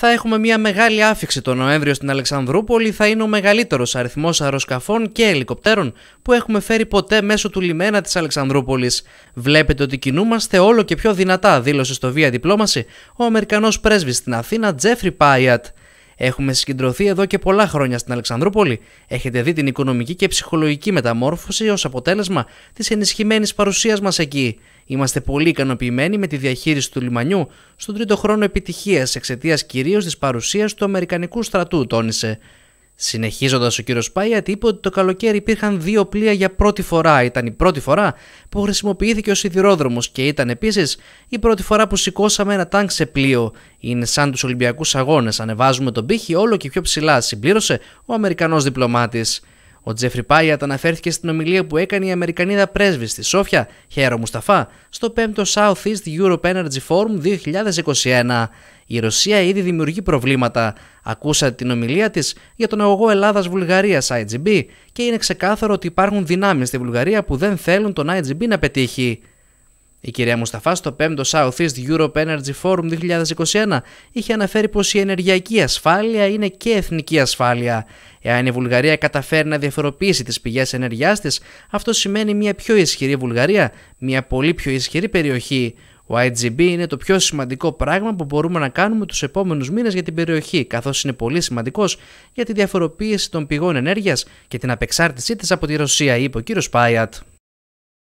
θα έχουμε μια μεγάλη άφηξη το Νοέμβριο στην Αλεξανδρούπολη, θα είναι ο μεγαλύτερος αριθμός αεροσκαφών και ελικοπτέρων που έχουμε φέρει ποτέ μέσω του λιμένα της Αλεξανδρούπολης. Βλέπετε ότι κινούμαστε όλο και πιο δυνατά, δήλωσε στο Via Διπλώμαση ο Αμερικανός πρέσβης στην Αθήνα, Τζέφρι Πάιατ. Έχουμε συγκεντρωθεί εδώ και πολλά χρόνια στην Αλεξανδρούπολη. Έχετε δει την οικονομική και ψυχολογική μεταμόρφωση ως αποτέλεσμα της ενισχυμένης παρουσίας μας εκεί. Είμαστε πολύ ικανοποιημένοι με τη διαχείριση του λιμανιού στον τρίτο χρόνο επιτυχίας εξαιτίας κυρίως της παρουσίας του Αμερικανικού στρατού, τόνισε. Συνεχίζοντας, ο κύριος Πάγιατ είπε ότι το καλοκαίρι υπήρχαν δύο πλοία για πρώτη φορά. Ήταν η πρώτη φορά που χρησιμοποιήθηκε ο σιδηρόδρομος και ήταν επίσης η πρώτη φορά που σηκώσαμε ένα τάγκ σε πλοίο. Είναι σαν τους Ολυμπιακούς Αγώνες. Ανεβάζουμε τον πύχη όλο και πιο ψηλά, συμπλήρωσε ο Αμερικανός διπλωμάτης. Ο Τζέφρι Πάιατ αναφέρθηκε στην ομιλία που έκανε η Αμερικανίδα πρέσβη στη Σόφια, Χέρο Μουσταφά, στο 5ο Southeast Europe Energy Forum 2021. Η Ρωσία ήδη δημιουργεί προβλήματα. Ακούσατε την ομιλία της για τον αγωγό Ελλάδα-Βουλγαρία IGB και είναι ξεκάθαρο ότι υπάρχουν δυνάμεις στη Βουλγαρία που δεν θέλουν τον IGB να πετύχει. Η κυρία Μουσταφά στο 5ο Southeast Europe Energy Forum 2021 είχε αναφέρει πως η ενεργειακή ασφάλεια είναι και εθνική ασφάλεια. Εάν η Βουλγαρία καταφέρει να διαφοροποιήσει τις πηγές ενεργειάς της, αυτό σημαίνει μια πιο ισχυρή Βουλγαρία, μια πολύ πιο ισχυρή περιοχή. Ο IGB είναι το πιο σημαντικό πράγμα που μπορούμε να κάνουμε τους επόμενους μήνες για την περιοχή, καθώς είναι πολύ σημαντικός για τη διαφοροποίηση των πηγών ενέργειας και την απεξάρτησή της από τη Ρωσία, είπε ο κύριος Πάιατ.